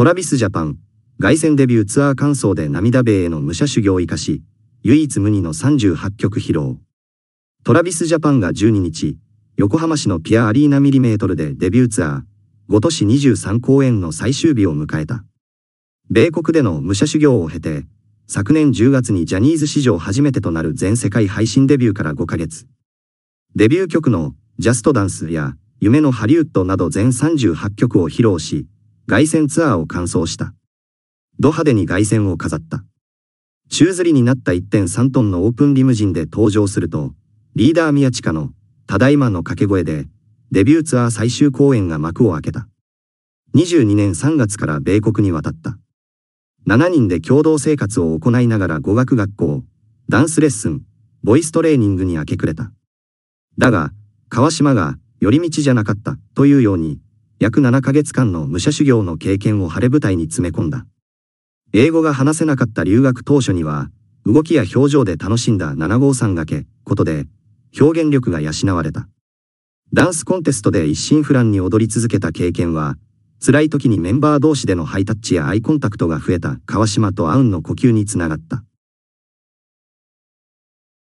トラビスジャパン、凱旋デビューツアー感想で涙米への武者修行を生かし、唯一無二の38曲披露。トラビスジャパンが12日、横浜市のピアアリーナミリメートルでデビューツアー、5都市23公演の最終日を迎えた。米国での武者修行を経て、昨年10月にジャニーズ史上初めてとなる全世界配信デビューから5ヶ月。デビュー曲のジャストダンスや夢のハリウッドなど全38曲を披露し、凱旋ツアーを完走した。ド派手に凱旋を飾った。宙吊りになった1.3トンのオープンリムジンで登場すると、リーダー宮近の、ただいまの掛け声で、デビューツアー最終公演が幕を開けた。22年3月から米国に渡った。7人で共同生活を行いながら語学学校、ダンスレッスン、ボイストレーニングに明け暮れた。だが、川島が、寄り道じゃなかった、というように、約7ヶ月間の武者修行の経験を晴れ舞台に詰め込んだ。英語が話せなかった留学当初には、動きや表情で楽しんだ7号さんがけ、ことで、表現力が養われた。ダンスコンテストで一心不乱に踊り続けた経験は、辛い時にメンバー同士でのハイタッチやアイコンタクトが増えた川島とアウンの呼吸につながった。